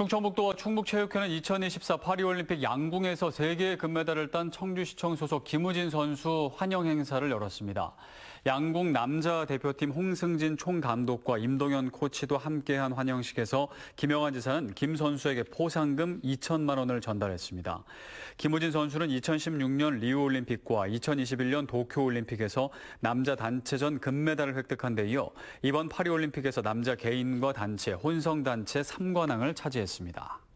충청북도와 충북체육회는 2024 파리올림픽 양궁에서 세개의 금메달을 딴 청주시청 소속 김우진 선수 환영 행사를 열었습니다. 양궁 남자 대표팀 홍승진 총감독과 임동현 코치도 함께한 환영식에서 김영환 지사는 김 선수에게 포상금 2천만 원을 전달했습니다. 김우진 선수는 2016년 리우올림픽과 2021년 도쿄올림픽에서 남자 단체전 금메달을 획득한 데 이어 이번 파리올림픽에서 남자 개인과 단체, 혼성단체 3관왕을 차지했습니다.